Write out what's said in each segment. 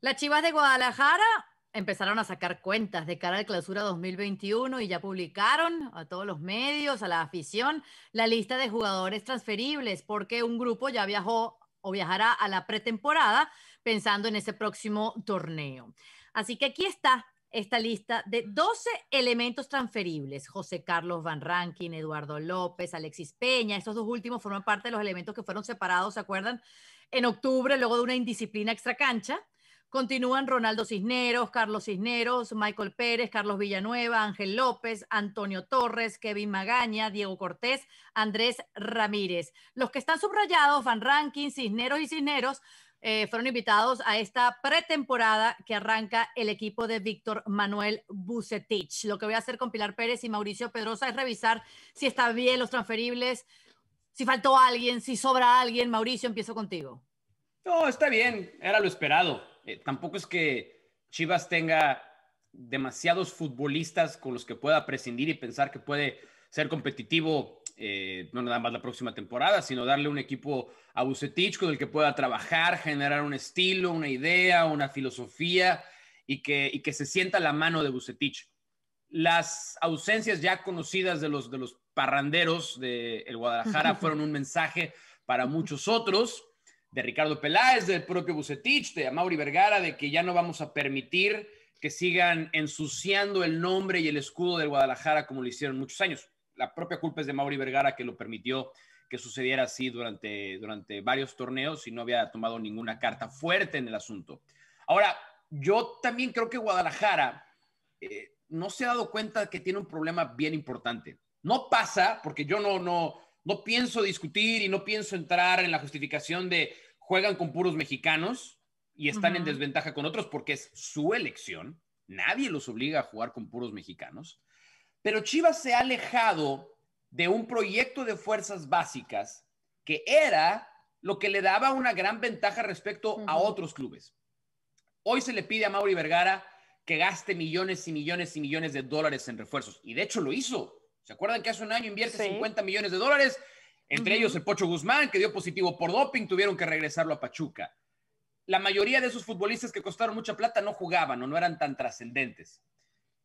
Las Chivas de Guadalajara empezaron a sacar cuentas de cara al clausura 2021 y ya publicaron a todos los medios, a la afición, la lista de jugadores transferibles, porque un grupo ya viajó o viajará a la pretemporada pensando en ese próximo torneo. Así que aquí está esta lista de 12 elementos transferibles. José Carlos Van Rankin, Eduardo López, Alexis Peña, estos dos últimos forman parte de los elementos que fueron separados, ¿se acuerdan? En octubre, luego de una indisciplina extracancha. cancha Continúan Ronaldo Cisneros, Carlos Cisneros, Michael Pérez, Carlos Villanueva, Ángel López, Antonio Torres, Kevin Magaña, Diego Cortés, Andrés Ramírez. Los que están subrayados, Van Ranking, Cisneros y Cisneros, eh, fueron invitados a esta pretemporada que arranca el equipo de Víctor Manuel Bucetich. Lo que voy a hacer con Pilar Pérez y Mauricio Pedrosa es revisar si está bien los transferibles, si faltó alguien, si sobra alguien. Mauricio, empiezo contigo. No, está bien, era lo esperado. Eh, tampoco es que Chivas tenga demasiados futbolistas con los que pueda prescindir y pensar que puede ser competitivo, eh, no nada más la próxima temporada, sino darle un equipo a Bucetich con el que pueda trabajar, generar un estilo, una idea, una filosofía y que, se sienta la mano de Bucetich. Las ausencias ya conocidas de los, de los parranderos del de Guadalajara fueron un mensaje para muchos otros de Ricardo Peláez, del propio Bucetich, de Mauri Vergara, de que ya no vamos a permitir que sigan ensuciando el nombre y el escudo del Guadalajara como lo hicieron muchos años. La propia culpa es de Mauri Vergara que lo permitió que sucediera así durante, durante varios torneos y no había tomado ninguna carta fuerte en el asunto. Ahora, yo también creo que Guadalajara eh, no se ha dado cuenta que tiene un problema bien importante. No pasa, porque yo no, no, no pienso discutir y no pienso entrar en la justificación de juegan con puros mexicanos y están en desventaja con otros porque es su elección. Nadie los obliga a jugar con puros mexicanos. Pero Chivas se ha alejado de un proyecto de fuerzas básicas que era lo que le daba una gran ventaja respecto a otros clubes. Hoy se le pide a Mauri Vergara que gaste millones y millones y millones de dólares en refuerzos. Y de hecho lo hizo. ¿Se acuerdan que hace un año invierte 50 millones de dólares? Entre ellos el Pocho Guzmán, que dio positivo por doping, tuvieron que regresarlo a Pachuca. La mayoría de esos futbolistas que costaron mucha plata no jugaban o no eran tan trascendentes.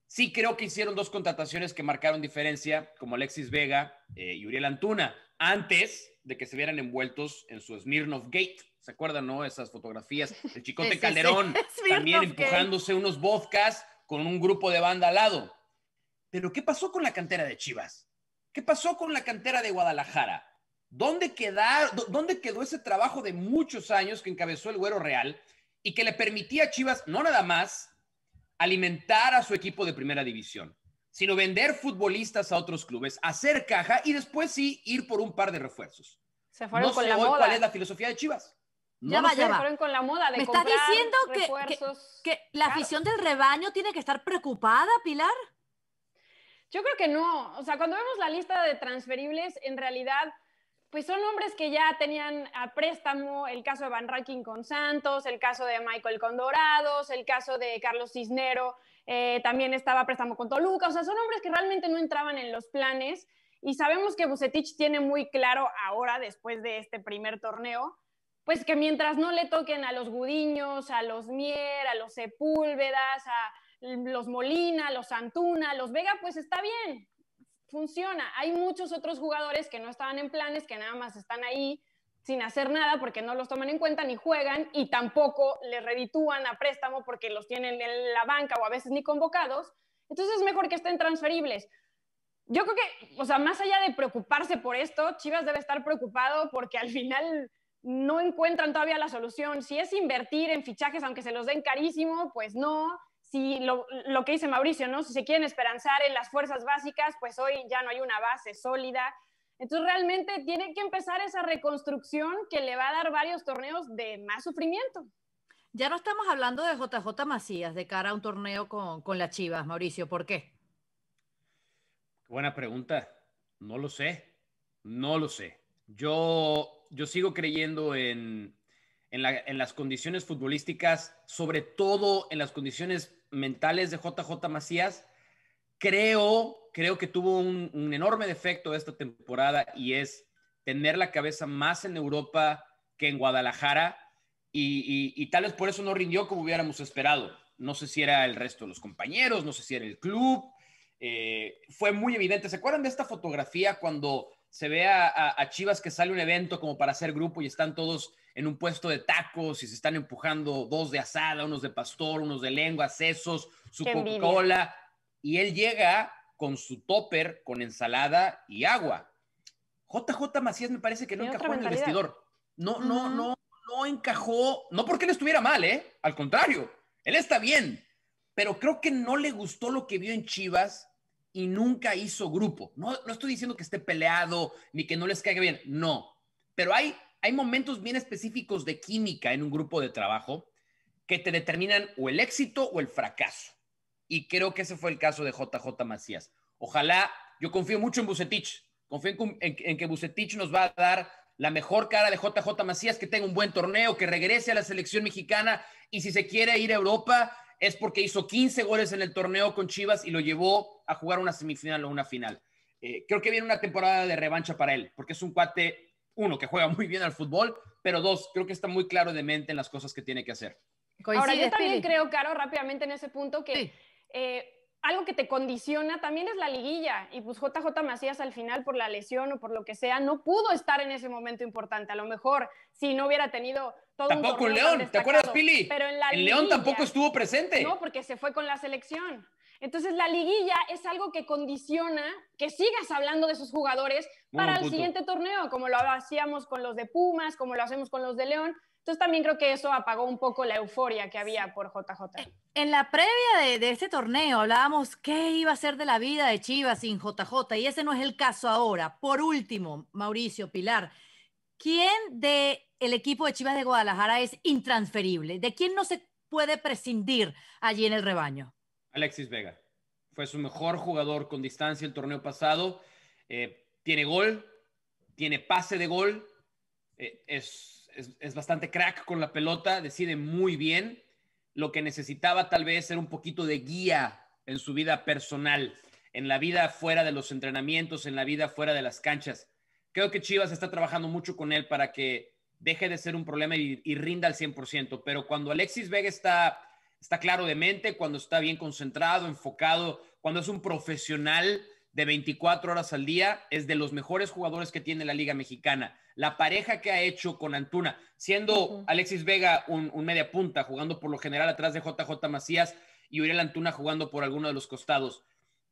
Sí creo que hicieron dos contrataciones que marcaron diferencia, como Alexis Vega eh, y Uriel Antuna, antes de que se vieran envueltos en su Smirnov Gate. ¿Se acuerdan, no? Esas fotografías. El Chicote Calderón también empujándose unos vodkas con un grupo de banda al lado. Pero ¿qué pasó con la cantera de Chivas? ¿Qué pasó con la cantera de Guadalajara? ¿Dónde, quedó ese trabajo de muchos años que encabezó el Güero Real y que le permitía a Chivas no nada más alimentar a su equipo de primera división, sino vender futbolistas a otros clubes, hacer caja y después sí ir por un par de refuerzos? Se fueron con la moda. cuál es la filosofía de Chivas. ya, va, con la moda de ¿Me estás diciendo que, la afición del rebaño tiene que estar preocupada, Pilar? Yo creo que no. O sea, cuando vemos la lista de transferibles, en realidad, pues son hombres que ya tenían a préstamo el caso de Van Rankin con Santos, el caso de Michael Condorados, el caso de Carlos Cisnero, eh, también estaba a préstamo con Toluca. O sea, son hombres que realmente no entraban en los planes. Y sabemos que Bucetich tiene muy claro ahora, después de este primer torneo, pues que mientras no le toquen a los Gudiños, a los Mier, a los Sepúlvedas, a los Molina, los Antuna, los Vega, pues está bien, funciona. Hay muchos otros jugadores que no estaban en planes, que nada más están ahí sin hacer nada porque no los toman en cuenta ni juegan y tampoco les reditúan a préstamo porque los tienen en la banca o a veces ni convocados. Entonces es mejor que estén transferibles. Yo creo que, o sea, más allá de preocuparse por esto, Chivas debe estar preocupado porque al final no encuentran todavía la solución. Si es invertir en fichajes aunque se los den carísimo, pues no si lo, que dice Mauricio, ¿no? Si se quieren esperanzar en las fuerzas básicas, pues hoy ya no hay una base sólida. Entonces realmente tiene que empezar esa reconstrucción que le va a dar varios torneos de más sufrimiento. Ya no estamos hablando de JJ Macías de cara a un torneo con, con las Chivas, Mauricio, ¿por qué? Buena pregunta. No lo sé. No lo sé. Yo, yo sigo creyendo en, en, las condiciones futbolísticas, sobre todo en las condiciones mentales de JJ Macías. Creo, creo que tuvo un, enorme defecto esta temporada y es tener la cabeza más en Europa que en Guadalajara y, tal vez por eso no rindió como hubiéramos esperado. No sé si era el resto de los compañeros, no sé si era el club. Eh, fue muy evidente. ¿Se acuerdan de esta fotografía cuando se ve a, Chivas que sale un evento como para hacer grupo y están todos en un puesto de tacos y se están empujando dos de asada, unos de pastor, unos de lengua, sesos, su Coca-Cola. Y él llega con su topper, con ensalada y agua. JJ Macías me parece que no encajó en el vestidor. No, no, no, no encajó. No porque él estuviera mal, ¿eh? Al contrario, él está bien. Pero creo que no le gustó lo que vio en Chivas y nunca hizo grupo. No, no estoy diciendo que esté peleado ni que no les caiga bien, no. Pero hay, hay momentos bien específicos de química en un grupo de trabajo que te determinan o el éxito o el fracaso. Y creo que ese fue el caso de JJ Macías. Ojalá, yo confío mucho en Bucetich, confío en, en que Bucetich nos va a dar la mejor cara de JJ Macías, que tenga un buen torneo, que regrese a la selección mexicana y si se quiere ir a Europa, es porque hizo 15 goles en el torneo con Chivas y lo llevó a jugar una semifinal o una final. Eh, creo que viene una temporada de revancha para él, porque es un cuate, uno, que juega muy bien al fútbol, pero dos, creo que está muy claro de mente en las cosas que tiene que hacer. Ahora, yo también creo, Caro, rápidamente en ese punto que eh, que te condiciona también es la liguilla. Y pues JJ Macías al final por la lesión o por lo que sea, no pudo estar en ese momento importante. A lo mejor si no hubiera tenido todo Tampoco un en León, ¿te acuerdas, Pili? Pero en, la León tampoco estuvo presente. No, porque se fue con la selección. Entonces la liguilla es algo que condiciona que sigas hablando de esos jugadores para el siguiente torneo, como lo hacíamos con los de Pumas, como lo hacemos con los de León. Entonces también creo que eso apagó un poco la euforia que había por JJ. Eh, en la previa de, este torneo hablábamos qué iba a ser de la vida de Chivas sin JJ y ese no es el caso ahora. Por último, Mauricio Pilar, ¿quién de el equipo de Chivas de Guadalajara es intransferible? ¿De quién no se puede prescindir allí en el rebaño? Alexis Vega. Fue su mejor jugador con distancia el torneo pasado. Eh, tiene gol, tiene pase de gol, eh, es es, bastante crack con la pelota, decide muy bien. Lo que necesitaba tal vez era un poquito de guía en su vida personal, en la vida fuera de los entrenamientos, en la vida fuera de las canchas. Creo que Chivas está trabajando mucho con él para que deje de ser un problema y, rinda al 100%. Pero cuando Alexis Vega está, está claro de mente, cuando está bien concentrado, enfocado, cuando es un profesional, de 24 horas al día, es de los mejores jugadores que tiene la Liga Mexicana. La pareja que ha hecho con Antuna, siendo Alexis Vega un, un, media punta, jugando por lo general atrás de JJ Macías y Uriel Antuna jugando por alguno de los costados.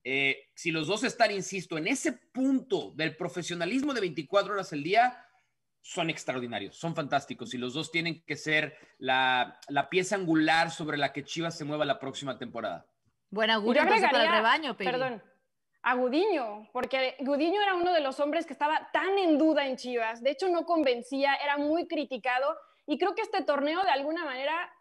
Eh, si los dos están, insisto, en ese punto del profesionalismo de 24 horas al día, son extraordinarios, son fantásticos y los dos tienen que ser la, pieza angular sobre la que Chivas se mueva la próxima temporada. Buen augurio para el rebaño, Perdón, a Gudiño, porque Gudiño era uno de los hombres que estaba tan en duda en Chivas, de hecho no convencía, era muy criticado y creo que este torneo de alguna manera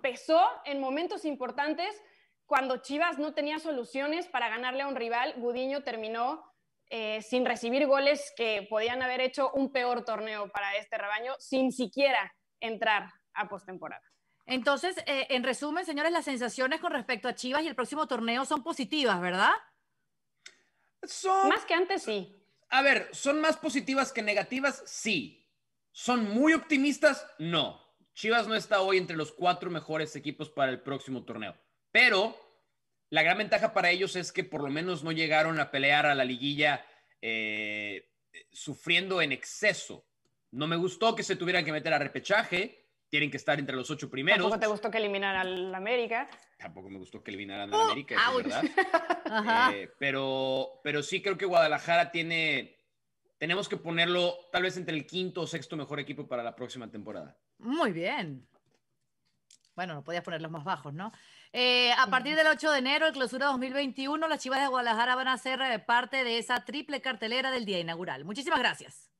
pesó en momentos importantes cuando Chivas no tenía soluciones para ganarle a un rival, Gudiño terminó eh, sin recibir goles que podían haber hecho un peor torneo para este rebaño, sin siquiera entrar a postemporada. Entonces, eh, en resumen, señores, las sensaciones con respecto a Chivas y el próximo torneo son positivas, ¿verdad? más que antes, sí. A ver, ¿son más positivas que negativas? Sí. ¿Son muy optimistas? No. Chivas no está hoy entre los cuatro mejores equipos para el próximo torneo. Pero la gran ventaja para ellos es que por lo menos no llegaron a pelear a la liguilla eh, sufriendo en exceso. No me gustó que se tuvieran que meter a repechaje. Tienen que estar entre los ocho primeros. Tampoco te gustó que eliminaran al América tampoco me gustó que eliminaran a oh, América, eh, pero, pero sí creo que Guadalajara tiene, tenemos que ponerlo tal vez entre el quinto o sexto mejor equipo para la próxima temporada. Muy bien. Bueno, no podías ponerlos más bajos, ¿no? Eh, a partir del 8 de enero, el clausura 2021, las Chivas de Guadalajara van a ser eh, parte de esa triple cartelera del día inaugural. Muchísimas gracias.